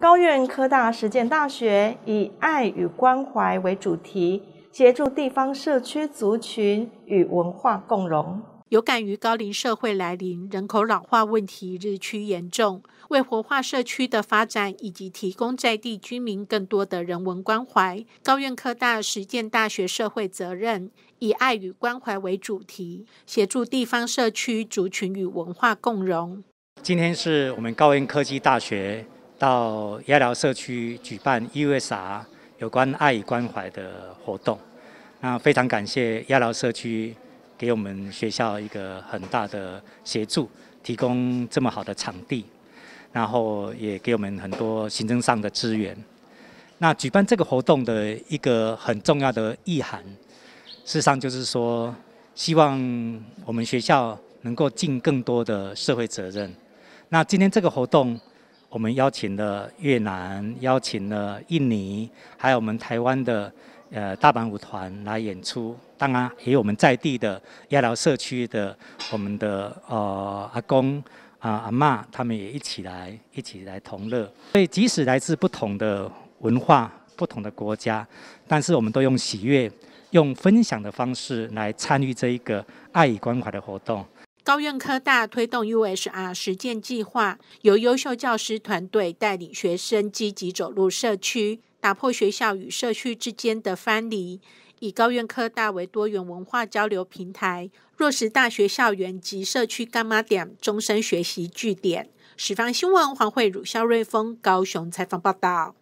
高院科大实践大学以爱与关怀为主题，协助地方社区族群与文化共融。有感于高龄社会来临，人口老化问题日趋严重，为活化社区的发展以及提供在地居民更多的人文关怀，高院科大实践大学社会责任以爱与关怀为主题，协助地方社区族群与文化共融。今天是我们高院科技大学。到亚寮社区举办 USA 有关爱与关怀的活动。那非常感谢亚寮社区给我们学校一个很大的协助，提供这么好的场地，然后也给我们很多行政上的资源。那举办这个活动的一个很重要的意涵，事实上就是说，希望我们学校能够尽更多的社会责任。那今天这个活动。我们邀请了越南，邀请了印尼，还有我们台湾的呃大阪舞团来演出。当然，也有我们在地的亚劳社区的我们的呃阿公啊阿妈，他们也一起来，一起来同乐。所以，即使来自不同的文化、不同的国家，但是我们都用喜悦、用分享的方式来参与这一个爱与关怀的活动。高院科大推动 USR 实践计划，由优秀教师团队带领学生积极走入社区，打破学校与社区之间的藩篱，以高院科大为多元文化交流平台，落实大学校园及社区干妈点终身学习据点。十方新闻黄慧茹、肖瑞峰、高雄采访报道。